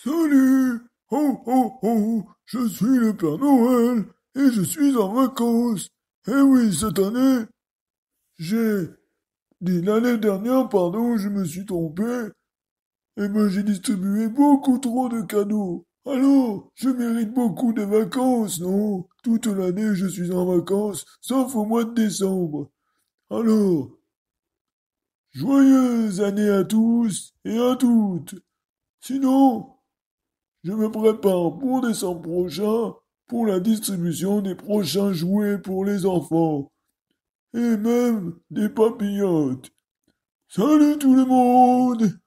Salut Oh oh oh Je suis le Père Noël et je suis en vacances. Eh oui, cette année, j'ai dit l'année dernière, pardon, je me suis trompé. Eh ben, j'ai distribué beaucoup trop de cadeaux. Alors, je mérite beaucoup de vacances, non Toute l'année, je suis en vacances, sauf au mois de décembre. Alors, joyeuse année à tous et à toutes. Sinon, je me prépare pour décembre prochain pour la distribution des prochains jouets pour les enfants. Et même des papillotes. Salut tout le monde